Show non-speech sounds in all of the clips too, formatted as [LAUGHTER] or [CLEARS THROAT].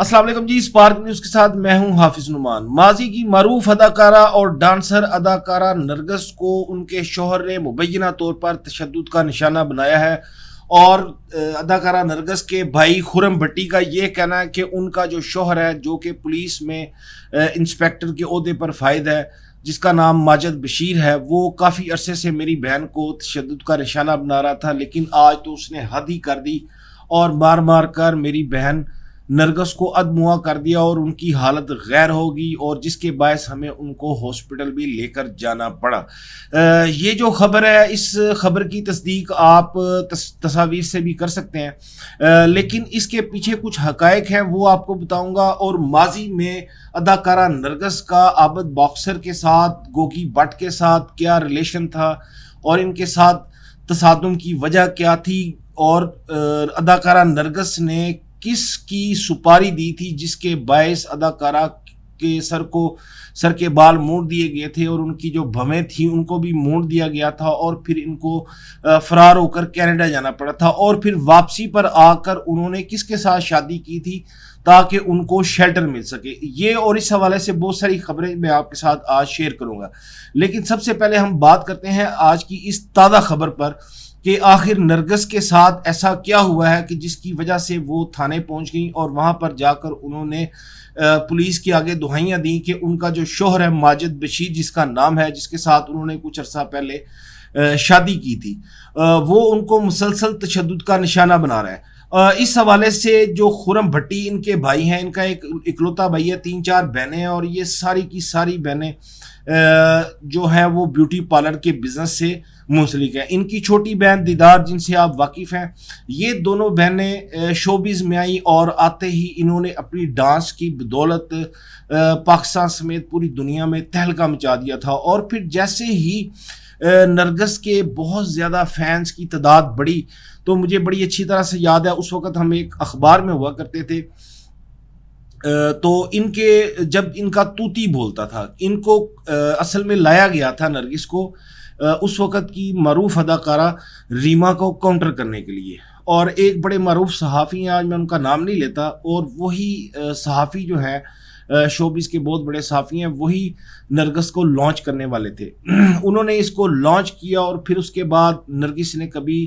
असलम जी spark news के साथ मैं हूं हाफिज नुमान माजी की मरूफ अदाकारा और डांसर अदाकारा नरगस को उनके शोहर ने मुबैना तौर पर तशद का निशाना बनाया है और अदाकारा नरगस के भाई खुरम भट्टी का ये कहना है कि उनका जो शोहर है जो कि पुलिस में इंस्पेक्टर के अहदे पर फायद है जिसका नाम माजद बशीर है वो काफ़ी अरसे से मेरी बहन को तशद का निशाना बना रहा था लेकिन आज तो उसने हद ही कर दी और मार मार कर मेरी बहन नरगस को अदमुआ कर दिया और उनकी हालत गैर होगी और जिसके बायस हमें उनको हॉस्पिटल भी लेकर जाना पड़ा आ, ये जो खबर है इस खबर की तस्दीक आप तस, तस्वीर से भी कर सकते हैं आ, लेकिन इसके पीछे कुछ हकायक हैं वो आपको बताऊंगा और माजी में अदाकारा नरगस का आबद बॉक्सर के साथ गोगी भट्ट के साथ क्या रिलेशन था और इनके साथ तसादम की वजह क्या थी और अदाकारा नरगस ने किसकी सुपारी दी थी जिसके बायस अदाकारा के सर को सर के बाल मोड़ दिए गए थे और उनकी जो भवें थी उनको भी मोड़ दिया गया था और फिर इनको फरार होकर कनाडा जाना पड़ा था और फिर वापसी पर आकर उन्होंने किसके साथ शादी की थी ताकि उनको शेल्टर मिल सके ये और इस हवाले से बहुत सारी खबरें मैं आपके साथ आज शेयर करूँगा लेकिन सबसे पहले हम बात करते हैं आज की इस ताज़ा खबर पर कि आखिर नरगस के साथ ऐसा क्या हुआ है कि जिसकी वजह से वो थाने पहुंच गई और वहां पर जाकर उन्होंने पुलिस के आगे दुहाइयाँ दी कि उनका जो शोहर है माजिद बशीर जिसका नाम है जिसके साथ उन्होंने कुछ अरसा पहले शादी की थी वो उनको मुसलसल तशद का निशाना बना रहा है इस हवाले से जो खुरम भट्टी इनके भाई हैं इनका एक इकलौता भाई है तीन चार बहनें और ये सारी की सारी बहनें जो हैं वो ब्यूटी पार्लर के बिज़नेस से मुंसलिक हैं इनकी छोटी बहन दीदार जिनसे आप वाकिफ़ हैं ये दोनों बहनें शोबिज़ में आई और आते ही इन्होंने अपनी डांस की बदौलत पाकिस्तान समेत पूरी दुनिया में तहलका मचा दिया था और फिर जैसे ही नरगस के बहुत ज़्यादा फैंस की तादाद बढ़ी तो मुझे बड़ी अच्छी तरह से याद है उस वक़्त हम एक अखबार में हुआ करते थे तो इनके जब इनका तूती बोलता था इनको असल में लाया गया था नरगिस को उस वक़्त की मरूफ अदाकारा रीमा को काउंटर करने के लिए और एक बड़े मरूफ सहाफ़ी हैं आज मैं उनका नाम नहीं लेता और वही सहाफ़ी जो हैं शोबिस के बहुत बड़े साफ़ी हैं वही नरगस को लॉन्च करने वाले थे [CLEARS THROAT] उन्होंने इसको लॉन्च किया और फिर उसके बाद नरगिस ने कभी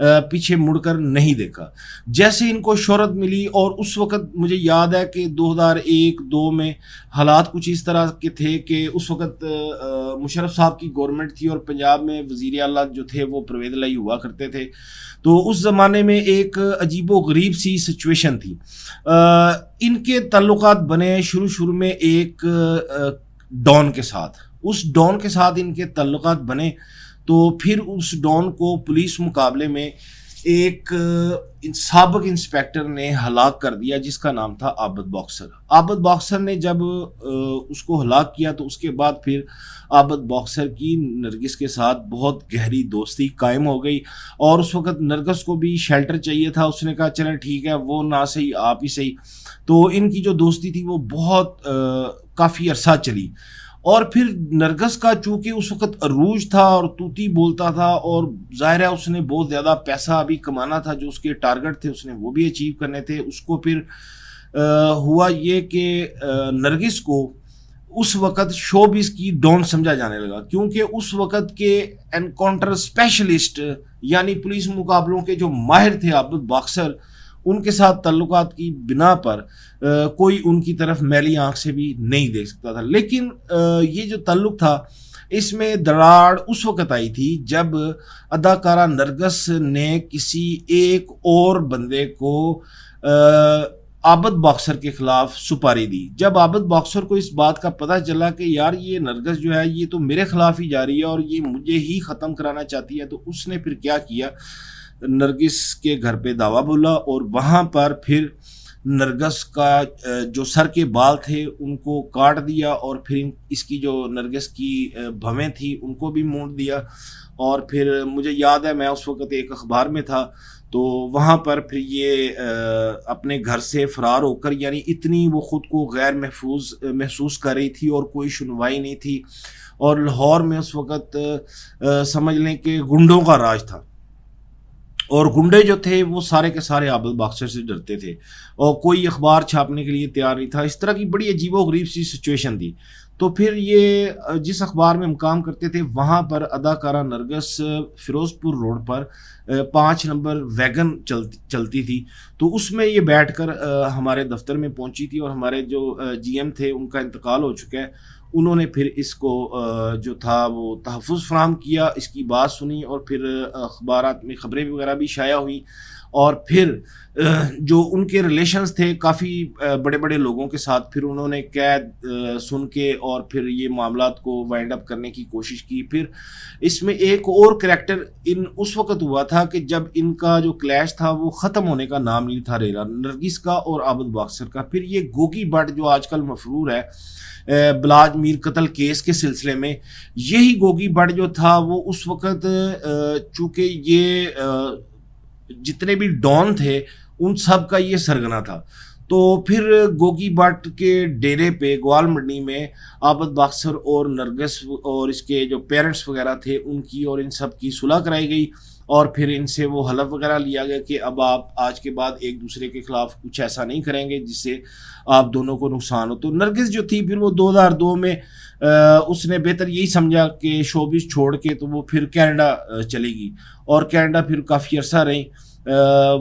पीछे मुड़कर नहीं देखा जैसे इनको शहरत मिली और उस वक्त मुझे याद है कि 2001 दो में हालात कुछ इस तरह के थे कि उस वक्त मुशरफ साहब की गवर्नमेंट थी और पंजाब में वजीर अला जो थे वो प्रवेद लाई हुआ करते थे तो उस ज़माने में एक अजीबो गरीब सी सिचुएशन थी आ, इनके तल्लुकात बने शुरू शुरू में एक डॉन के साथ उस डॉन के साथ इनके तल्लुकात बने तो फिर उस डॉन को पुलिस मुकाबले में एक सबक इंस्पेक्टर ने हलाक कर दिया जिसका नाम था आबद बॉक्सर आबद बॉक्सर ने जब उसको हलाक किया तो उसके बाद फिर आबद बॉक्सर की नरगिस के साथ बहुत गहरी दोस्ती कायम हो गई और उस वक़्त नरगस को भी शेल्टर चाहिए था उसने कहा चले ठीक है वो ना सही आप ही सही तो इनकी जो दोस्ती थी वो बहुत काफ़ी अरसा चली और फिर नरगस का चूंकि उस वक्त अरूज था और तूती बोलता था और जाहिर है उसने बहुत ज़्यादा पैसा अभी कमाना था जो उसके टारगेट थे उसने वो भी अचीव करने थे उसको फिर आ, हुआ ये कि नरगिस को उस वक्त शोबिस की डॉन समझा जाने लगा क्योंकि उस वक्त के एनकाउंटर स्पेशलिस्ट यानी पुलिस मुकाबलों के जो माहिर थे अब बॉक्सर उनके साथ तल्लुक की बिना पर कोई उनकी तरफ मैली आंख से भी नहीं देख सकता था लेकिन ये जो तल्लुक था इसमें दराड़ उस वक़्त आई थी जब अदाकारा नरगस ने किसी एक और बंदे को आबद बॉक्सर के ख़िलाफ़ सुपारी दी जब आबद बॉक्सर को इस बात का पता चला कि यार ये नरगस जो है ये तो मेरे ख़िलाफ़ ही जा रही है और ये मुझे ही ख़त्म कराना चाहती है तो उसने फिर क्या किया नरगिस के घर पे दावा बोला और वहाँ पर फिर नरगस का जो सर के बाल थे उनको काट दिया और फिर इसकी जो नरगस की भवें थी उनको भी मोड़ दिया और फिर मुझे याद है मैं उस वक़्त एक अखबार में था तो वहाँ पर फिर ये अपने घर से फ़रार होकर यानी इतनी वो ख़ुद को गैर महफूज महसूस कर रही थी और कोई सुनवाई नहीं थी और लाहौर में उस वक़्त समझ लें कि गुंडों का राज था और गुंडे जो थे वो सारे के सारे आबल बाक्सर से डरते थे और कोई अखबार छापने के लिए तैयार नहीं था इस तरह की बड़ी अजीबो गरीब सी सिचुएशन थी तो फिर ये जिस अखबार में हम काम करते थे वहाँ पर अदाकारा नरगस फिरोज़पुर रोड पर पाँच नंबर वैगन चल चलती थी तो उसमें ये बैठकर हमारे दफ्तर में पहुँची थी और हमारे जो जीएम थे उनका इंतकाल हो चुका है उन्होंने फिर इसको जो था वो तहफ़ फ़राम किया इसकी बात सुनी और फिर अखबार में ख़बरें वगैरह भी शाया हुई और फिर जो उनके रिलेशंस थे काफ़ी बड़े बड़े लोगों के साथ फिर उन्होंने कैद सुन के और फिर ये मामला को वाइंड अप करने की कोशिश की फिर इसमें एक और करेक्टर इन उस वक्त हुआ था कि जब इनका जो क्लैश था वो ख़त्म होने का नाम नहीं था रेरा नरगिस का और आबद बाक्सर का फिर ये गोगी भट्ट जो आजकल मफरूर है बलाज मीर कत्ल केस के सिलसिले में यही गोगी भट्ट जो था वो उस वक्त चूँकि ये जितने भी डॉन थे उन सब का ये सरगना था तो फिर गोगी भट्ट के डेरे पे ग्वाल मंडी में आबद बाक्सर और नरगस और इसके जो पेरेंट्स वगैरह थे उनकी और इन सब की सुलह कराई गई और फिर इनसे वो हलफ वगैरह लिया गया कि अब आप आज के बाद एक दूसरे के खिलाफ कुछ ऐसा नहीं करेंगे जिससे आप दोनों को नुकसान हो तो नरगिस जो थी फिर वो 2002 में उसने बेहतर यही समझा कि शोबिस छोड़ के तो वो फिर कनाडा चलेगी और कनाडा फिर काफ़ी अर्सा रही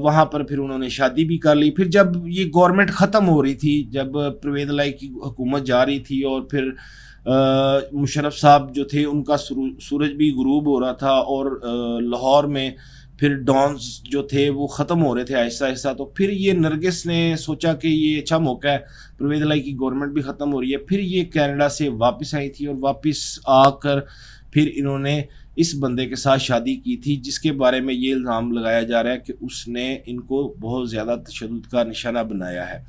वहाँ पर फिर उन्होंने शादी भी कर ली फिर जब ये गवर्नमेंट ख़त्म हो रही थी जब प्रवेद लाई की हुकूमत जा रही थी और फिर मुशरफ साहब जो थे उनका सूरज भी गुरूब हो रहा था और लाहौर में फिर डॉन्स जो थे वो ख़त्म हो रहे थे आहिस्ता आहिस्ता तो फिर ये नरगिस ने सोचा कि ये अच्छा मौका है प्रवेद लाई की गवर्नमेंट भी ख़त्म हो रही है फिर ये कनाडा से वापस आई थी और वापस आकर फिर इन्होंने इस बंदे के साथ शादी की थी जिसके बारे में ये इल्ज़ाम लगाया जा रहा है कि उसने इनको बहुत ज़्यादा तशद का निशाना बनाया है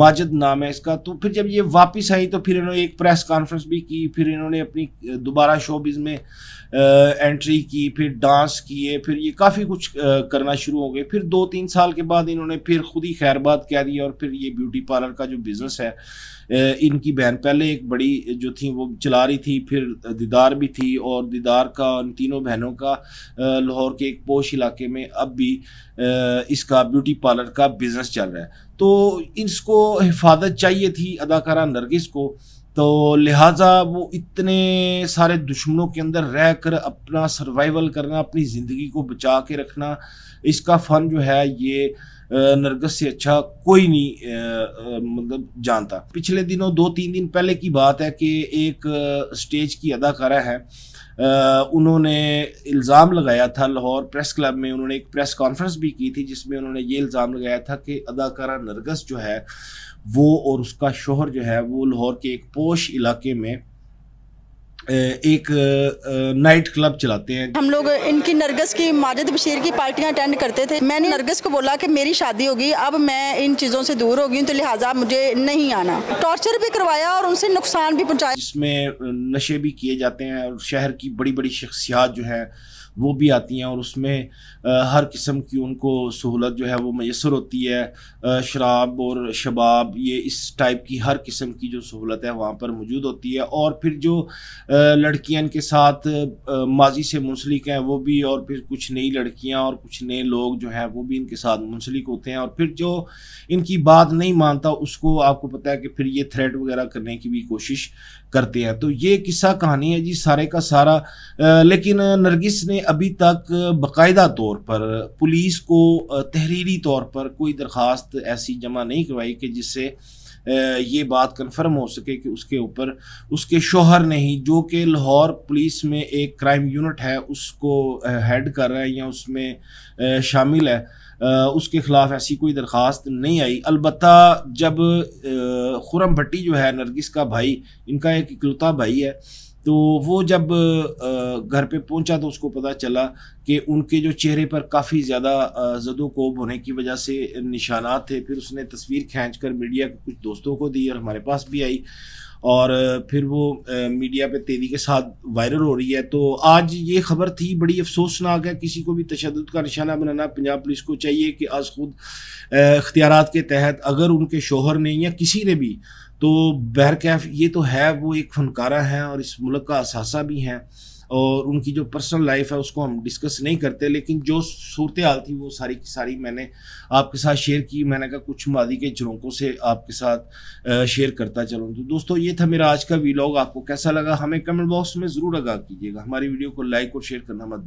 माजद नाम है इसका तो फिर जब ये वापस आई तो फिर इन्होंने एक प्रेस कॉन्फ्रेंस भी की फिर इन्होंने अपनी दोबारा शोबिज़ में एंट्री की फिर डांस किए फिर ये काफ़ी कुछ करना शुरू हो गए फिर दो तीन साल के बाद इन्होंने फिर खुद ही खैरबाद कह दी और फिर ये ब्यूटी पार्लर का जो बिज़नेस है इनकी बहन पहले एक बड़ी जो थी वो चला रही थी फिर दीदार भी थी और दीदार का उन तीनों बहनों का लाहौर के एक पोश इलाके में अब भी इसका ब्यूटी पार्लर का बिज़नेस चल रहा है तो इसको हिफाजत चाहिए थी अदाकारा नरगिस को तो लिहाजा वो इतने सारे दुश्मनों के अंदर रह कर अपना सर्वाइवल करना अपनी ज़िंदगी को बचा के रखना इसका फ़न जो है ये नरगस से अच्छा कोई नहीं मतलब जानता पिछले दिनों दो तीन दिन पहले की बात है कि एक स्टेज की अदाकारा है उन्होंने इल्ज़ाम लगाया था लाहौर प्रेस क्लब में उन्होंने एक प्रेस कॉन्फ्रेंस भी की थी जिसमें उन्होंने ये इल्ज़ाम लगाया था कि अदाकारा नरगस जो है वो और उसका शोहर जो है वो लाहौर के एक पोश इलाके में एक नाइट क्लब चलाते हैं हम लोग इनकी नरगस की माजिद बशीर की पार्टियां अटेंड करते थे मैंने नरगस को बोला कि मेरी शादी होगी अब मैं इन चीज़ों से दूर होगी तो लिहाजा मुझे नहीं आना टॉर्चर भी करवाया और उनसे नुकसान भी पहुंचाया इसमें नशे भी किए जाते हैं और शहर की बड़ी बड़ी शख्सियात जो है वो भी आती हैं और उसमें हर किस्म की उनको सहूलत जो है वो मैसर होती है शराब और शबाब ये इस टाइप की हर किस्म की जो सहूलत है वहाँ पर मौजूद होती है और फिर जो लड़कियाँ इनके साथ माजी से मुंसलिक हैं वो भी और फिर कुछ नई लड़कियाँ और कुछ नए लोग जो हैं वो भी इनके साथ मुंसलिक होते हैं और फिर जो इनकी बात नहीं मानता उसको आपको पता है कि फिर ये थ्रेट वगैरह करने की भी कोशिश करते हैं तो ये किस्सा कहानी है जी सारे का सारा आ, लेकिन नरगिस ने अभी तक बाकायदा तौर पर पुलिस को तहरीरी तौर पर कोई दरख्वास्त ऐसी जमा नहीं करवाई कि जिससे ये बात कन्फर्म हो सके कि उसके ऊपर उसके शोहर ने ही जो कि लाहौर पुलिस में एक क्राइम यूनिट है उसको हेड कर रहा है या उसमें शामिल है उसके ख़िलाफ़ ऐसी कोई दरख्वास्त नहीं आई अलबत् जब खुरम भट्टी जो है नरगिस का भाई इनका एक इकलौता भाई है तो वो जब घर पे पहुंचा तो उसको पता चला कि उनके जो चेहरे पर काफ़ी ज़्यादा जदोकोब होने की वजह से निशाना थे फिर उसने तस्वीर खींच कर मीडिया के कुछ दोस्तों को दी और हमारे पास भी आई और फिर वो मीडिया पे तेज़ी के साथ वायरल हो रही है तो आज ये खबर थी बड़ी अफसोसनाक है किसी को भी तशद का निशाना बनाना पंजाब पुलिस को चाहिए कि आज खुद इख्तियार के तहत अगर उनके शोहर ने या किसी ने भी तो बहर कैफ ये तो है वो एक फनकारा है और इस मुल्क का असासा भी हैं और उनकी जो पर्सनल लाइफ है उसको हम डिस्कस नहीं करते लेकिन जो सूरत हाल थी वो सारी की सारी मैंने आपके साथ शेयर की मैंने कहा कुछ मादी के झड़ोंकों से आपके साथ शेयर करता चलूँ तो दोस्तों ये था मेरा आज का वीलॉग आपको कैसा लगा हमें कमेंट बॉक्स में ज़रूर आगा कीजिएगा हमारी वीडियो को लाइक और शेयर करना मत